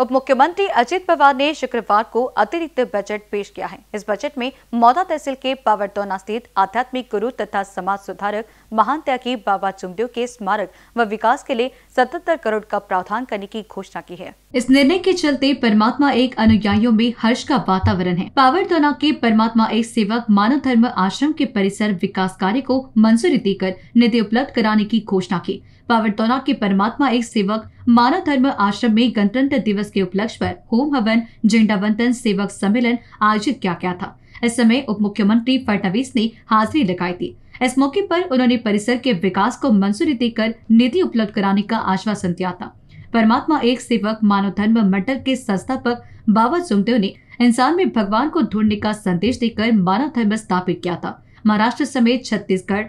उप मुख्यमंत्री अजित पवार ने शुक्रवार को अतिरिक्त बजट पेश किया है इस बजट में मौदा तहसील के पावरदौना स्थित आध्यात्मिक गुरु तथा समाज सुधारक महान त्यागी बाबा चुमदेव के स्मारक व विकास के लिए 77 करोड़ का प्रावधान करने की घोषणा की है इस निर्णय के चलते परमात्मा एक अनुयायियों में हर्ष का वातावरण है पावरदौना के परमात्मा एक सेवक मानव धर्म आश्रम के परिसर विकास कार्य को मंजूरी देकर निधि उपलब्ध कराने की घोषणा की पावरदौना के परमात्मा एक सेवक मानव धर्म आश्रम में गणतंत्र दिवस के उपलक्ष्य पर होम हवन झंडा वंदन सेवक सम्मेलन आयोजित किया गया था इस समय उप मुख्यमंत्री फडणवीस ने हाजिरी लगाई थी इस मौके पर उन्होंने परिसर के विकास को मंजूरी देकर निधि उपलब्ध कराने का आश्वासन दिया था परमात्मा एक सेवक मानव धर्म मंडल के संस्थापक बाबा सुमदेव ने इंसान में भगवान को ढूंढने का संदेश देकर मानव धर्म स्थापित किया था महाराष्ट्र समेत छत्तीसगढ़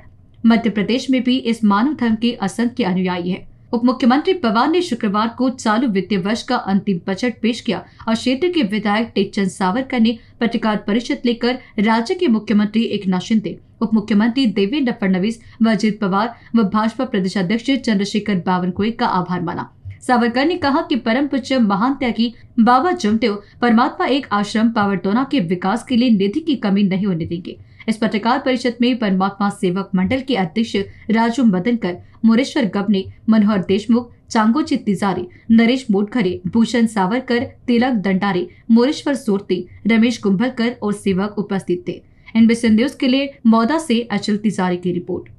मध्य प्रदेश में भी इस मानव धर्म के असंख्य अनुयायी है उप मुख्यमंत्री पवार ने शुक्रवार को चालू वित्तीय वर्ष का अंतिम बजट पेश किया और क्षेत्र के विधायक टेकचंद सावरकर ने पत्रकार परिषद लेकर राज्य के मुख्यमंत्री एक नाथ शिंदे उप मुख्यमंत्री देवेंद्र फडणवीस व अजित पवार व भाजपा प्रदेश अध्यक्ष चंद्रशेखर बावनकुए का आभार माना सावरकर ने कहा कि परम पूज्य महान त्यागी बाबा जमदेव परमात्मा एक आश्रम पावरतोना के विकास के लिए निधि की कमी नहीं होने देंगे इस पत्रकार परिषद में परमात्मा सेवक मंडल के अध्यक्ष राजू मदनकर मोरेश्वर गबने मनोहर देशमुख चांगोची तिजारी नरेश मोटखरे भूषण सावरकर तिलक दंडारे मोरेश्वर सोरती रमेश कुंभलकर और सेवक उपस्थित थे एनबीसी न्यूज के लिए मौदा से अचल तिजारी की रिपोर्ट